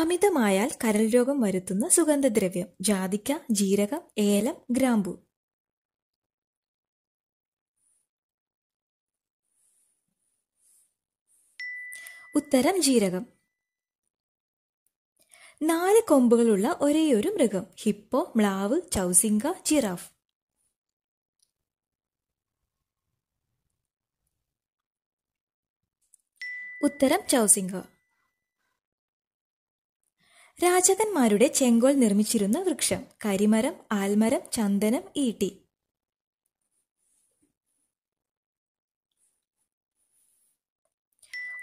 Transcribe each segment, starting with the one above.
അമിതമായാൽ കരൾ രോഗം വരുത്തുന്ന സുഗന്ധദ്രവ്യം ജാതിക്ക ജീരകം ഏലം ഗ്രാമ്പു ഉത്തരം ജീരകം നാല് കൊമ്പുകളുള്ള ഒരേയൊരു മൃഗം ഹിപ്പോ മ്ലാവ് ചൗസിംഗ ജിറാഫ് ഉത്തരം ചൗസിംഗ രാജകന്മാരുടെ ചെങ്കോൽ നിർമ്മിച്ചിരുന്ന വൃക്ഷം കരിമരം ആൽമരം ചന്ദനം ഈട്ടി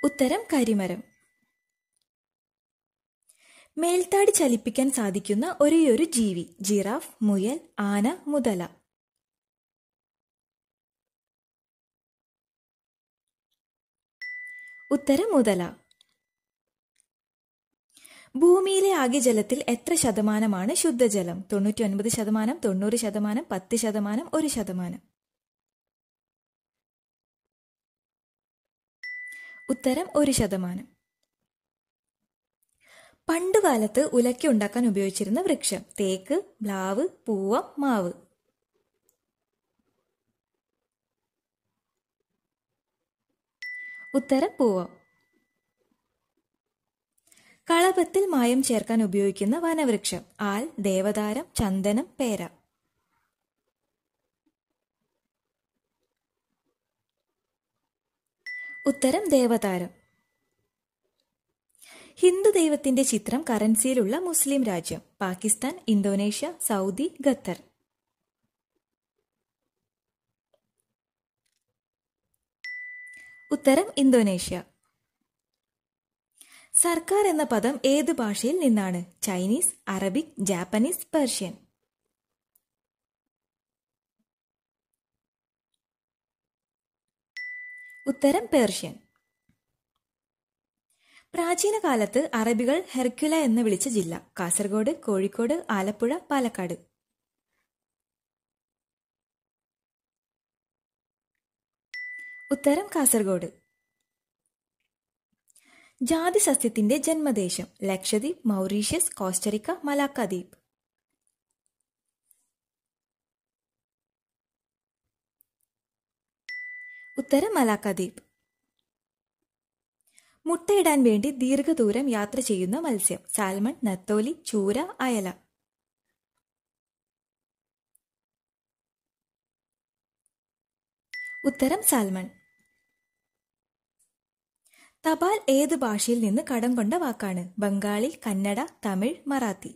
ഉത്തരം കരിമരം മേൽത്താടി ചലിപ്പിക്കാൻ സാധിക്കുന്ന ഒരേയൊരു ജീവി ജിറാഫ് മുയൽ ആന മുതല ഉത്തരം മുതല ഭൂമിയിലെ ആകെ ജലത്തിൽ എത്ര ശതമാനമാണ് ശുദ്ധജലം തൊണ്ണൂറ്റി ഒൻപത് ശതമാനം തൊണ്ണൂറ് ശതമാനം പത്ത് ശതമാനം ഒരു ശതമാനം ഉത്തരം ഒരു ശതമാനം പണ്ടുകാലത്ത് ഉലക്കി ഉണ്ടാക്കാൻ ഉപയോഗിച്ചിരുന്ന വൃക്ഷം തേക്ക് പ്ലാവ് പൂവ മാവ് ഉത്തരം പൂവം മണ്ഡപത്തിൽ മായം ചേർക്കാൻ ഉപയോഗിക്കുന്ന വനവൃക്ഷം ആൽ ദേവതാരം ചന്ദനം പേര ഉത്തരം ദേവതാരം ഹിന്ദു ദൈവത്തിന്റെ ചിത്രം കറൻസിയിലുള്ള മുസ്ലിം രാജ്യം പാകിസ്ഥാൻ ഇന്തോനേഷ്യ സൗദി ഖത്തർ ഉത്തരം ഇന്തോനേഷ്യ സർക്കാർ എന്ന പദം ഏത് ഭാഷയിൽ നിന്നാണ് ചൈനീസ് അറബിക് ജാപ്പനീസ് പേർഷ്യൻ ഉത്തരം പേർഷ്യൻ പ്രാചീന കാലത്ത് അറബികൾ ഹെർക്കുല എന്ന് വിളിച്ച ജില്ല കാസർഗോഡ് കോഴിക്കോട് ആലപ്പുഴ പാലക്കാട് ഉത്തരം കാസർഗോഡ് ജാതി സസ്യത്തിന്റെ ജന്മദേശം ലക്ഷദ്വീപ് മൗറീഷ്യസ് കോസ്റ്ററിക്ക മലാക്ക ദ്വീപ് ഉത്തരം മലാക്ക ദ്വീപ് മുട്ടയിടാൻ വേണ്ടി ദീർഘദൂരം യാത്ര ചെയ്യുന്ന മത്സ്യം സാൽമൺ നത്തോലി ചൂര അയല ഉത്തരം സാൽമൺ തപാൽ ഏത് ഭാഷയിൽ നിന്ന് കടം കൊണ്ട വാക്കാണ് ബംഗാളി കന്നഡ തമിഴ് മറാത്തി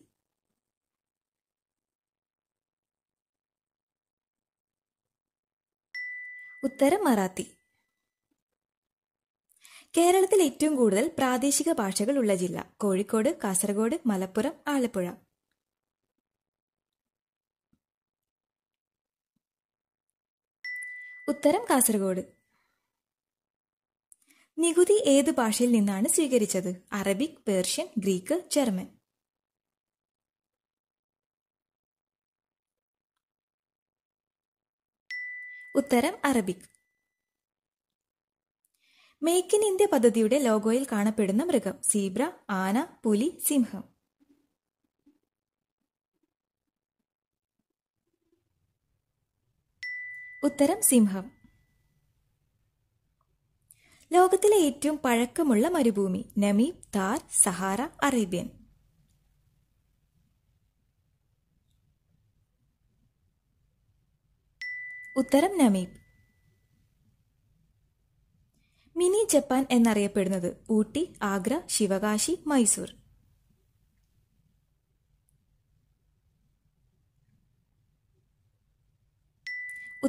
ഉത്തരം മറാത്തി കേരളത്തിൽ ഏറ്റവും കൂടുതൽ പ്രാദേശിക ഭാഷകൾ ഉള്ള ജില്ല കോഴിക്കോട് കാസർഗോഡ് മലപ്പുറം ആലപ്പുഴ ഉത്തരം കാസർഗോഡ് നികുതി ഏത് ഭാഷയിൽ നിന്നാണ് സ്വീകരിച്ചത് അറബിക് പേർഷ്യൻ ഗ്രീക്ക് ജർമ്മൻ ഉത്തരം അറബിക് മേക്ക് ഇൻ ഇന്ത്യ പദ്ധതിയുടെ ലോഗോയിൽ കാണപ്പെടുന്ന മൃഗം സീബ്ര ആന പുലി സിംഹം ഉത്തരം സിംഹം ലോകത്തിലെ ഏറ്റവും പഴക്കമുള്ള മരുഭൂമി നമീബ് താർ സഹാറ അറേബ്യൻ ഉത്തരം നമീബ് മിനി ജപ്പാൻ എന്നറിയപ്പെടുന്നത് ഊട്ടി ആഗ്ര ശിവകാശി മൈസൂർ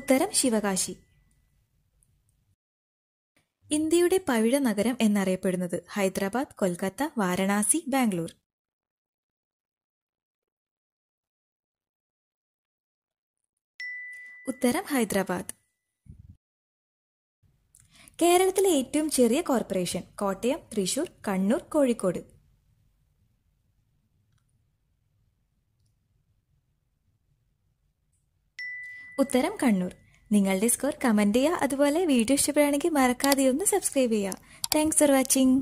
ഉത്തരം ശിവകാശി ഇന്ത്യയുടെ പവിഴ നഗരം എന്നറിയപ്പെടുന്നത് ഹൈദരാബാദ് കൊൽക്കത്ത വാരണാസി ബാംഗ്ലൂർ ഉത്തരം ഹൈദരാബാദ് കേരളത്തിലെ ഏറ്റവും ചെറിയ കോർപ്പറേഷൻ കോട്ടയം തൃശൂർ കണ്ണൂർ കോഴിക്കോട് ഉത്തരം കണ്ണൂർ നിങ്ങളുടെ സ്കോർ കമന്റ് ചെയ്യുക അതുപോലെ വീഡിയോ ഇഷ്ടപ്പെടുകയാണെങ്കിൽ മറക്കാതെ ഒന്ന് സബ്സ്ക്രൈബ് ചെയ്യുക താങ്ക്സ് ഫോർ വാച്ചിങ്